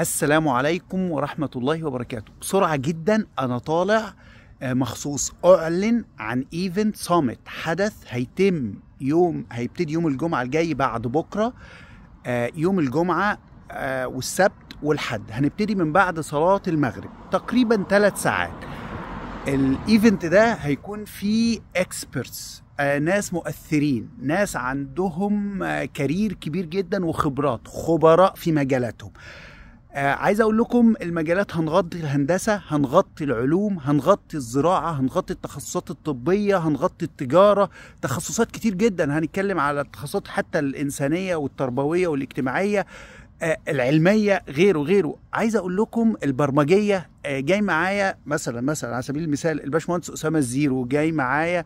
السلام عليكم ورحمة الله وبركاته بسرعة جدا أنا طالع آه، مخصوص أعلن عن ايفنت صامت حدث هيتم يوم هيبتدي يوم الجمعة الجاي بعد بكرة آه، يوم الجمعة آه، والسبت والحد هنبتدي من بعد صلاة المغرب تقريبا ثلاث ساعات الايفنت ده هيكون فيه اكسبرتس ناس مؤثرين ناس عندهم كارير كبير جدا وخبرات خبراء في مجالاتهم آه عايز اقول لكم المجالات هنغطي الهندسه هنغطي العلوم هنغطي الزراعه هنغطي التخصصات الطبيه هنغطي التجاره تخصصات كتير جدا هنتكلم على التخصصات حتى الانسانيه والتربويه والاجتماعيه آه، العلميه غيره غيره عايز اقول لكم البرمجيه آه، جاي معايا مثلا مثلا على سبيل المثال الباشمهندس اسامه الزيرو جاي معايا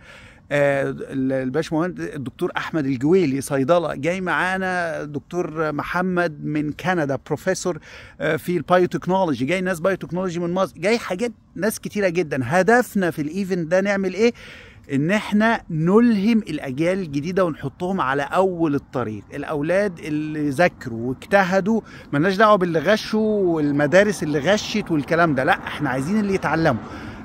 آه، الباشمهندس الدكتور احمد الجويلي صيدله جاي معانا دكتور محمد من كندا بروفيسور في البايوتكنولوجي جاي ناس بايوتكنولوجي من مصر جاي حاجات ناس كتيره جدا هدفنا في الايفنت ده نعمل ايه ان احنا نلهم الاجيال الجديده ونحطهم على اول الطريق الاولاد اللي ذاكروا واجتهدوا ملناش دعوه باللي غشوا والمدارس اللي غشت والكلام ده لا احنا عايزين اللي يتعلموا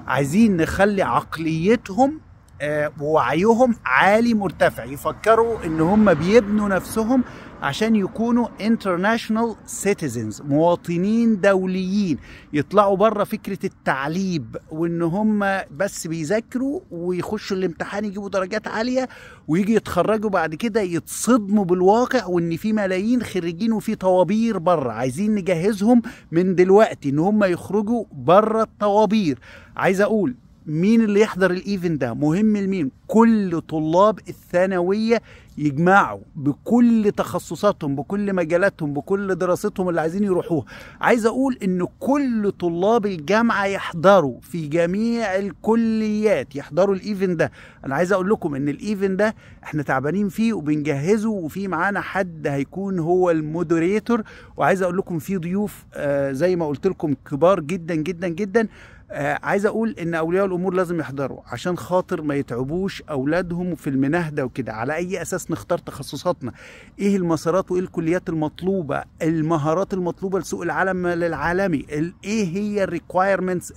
عايزين نخلي عقليتهم آه، ووعيهم عالي مرتفع يفكروا ان هم بيبنوا نفسهم عشان يكونوا international citizens مواطنين دوليين يطلعوا بره فكرة التعليب وان هم بس بيذاكروا ويخشوا الامتحان يجيبوا درجات عالية ويجي يتخرجوا بعد كده يتصدموا بالواقع وان في ملايين خريجين وفي طوابير بره عايزين نجهزهم من دلوقتي ان هم يخرجوا بره الطوابير عايز اقول مين اللي يحضر الايفنت ده مهم لمين كل طلاب الثانويه يجمعوا بكل تخصصاتهم بكل مجالاتهم بكل دراستهم اللي عايزين يروحوها عايز اقول ان كل طلاب الجامعه يحضروا في جميع الكليات يحضروا الايفنت ده انا عايز اقول لكم ان الايفنت ده احنا تعبانين فيه وبنجهزه وفي معانا حد هيكون هو المودريتور وعايز اقول لكم في ضيوف آه زي ما قلت لكم كبار جدا جدا جدا آه عايز اقول ان اولياء الامور لازم يحضروا عشان خاطر ما يتعبوش اولادهم في المناهده وكده على اي اساس نختار تخصصاتنا ايه المسارات وايه الكليات المطلوبه المهارات المطلوبه لسوق العالم للعالمي ايه هي الريكوايرمنتس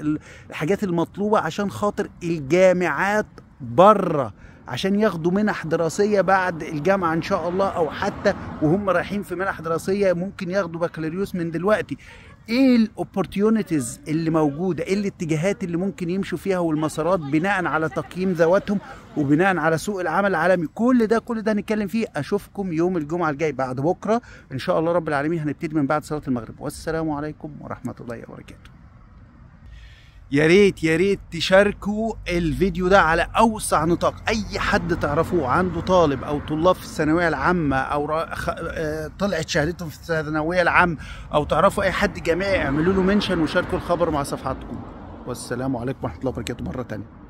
الحاجات المطلوبه عشان خاطر الجامعات بره عشان ياخدوا منح دراسية بعد الجامعة إن شاء الله أو حتى وهم رايحين في منح دراسية ممكن ياخدوا بكالوريوس من دلوقتي ايه الاوبورتيونيتيز اللي موجوده ايه الاتجاهات اللي ممكن يمشوا فيها والمسارات بناء على تقييم ذواتهم وبناء على سوق العمل العالمي كل ده كل ده هنتكلم فيه اشوفكم يوم الجمعه الجاي بعد بكره ان شاء الله رب العالمين هنبتدي من بعد صلاه المغرب والسلام عليكم ورحمه الله وبركاته يا ريت يا ريت تشاركوا الفيديو ده على اوسع نطاق اي حد تعرفوه عنده طالب او طلاب في الثانويه العامه او آه، طلعت شهادتهم في الثانويه العامه او تعرفوا اي حد جامعي اعملوا له منشن وشاركوا الخبر مع صفحاتكم والسلام عليكم ورحمه الله وبركاته مره تانيه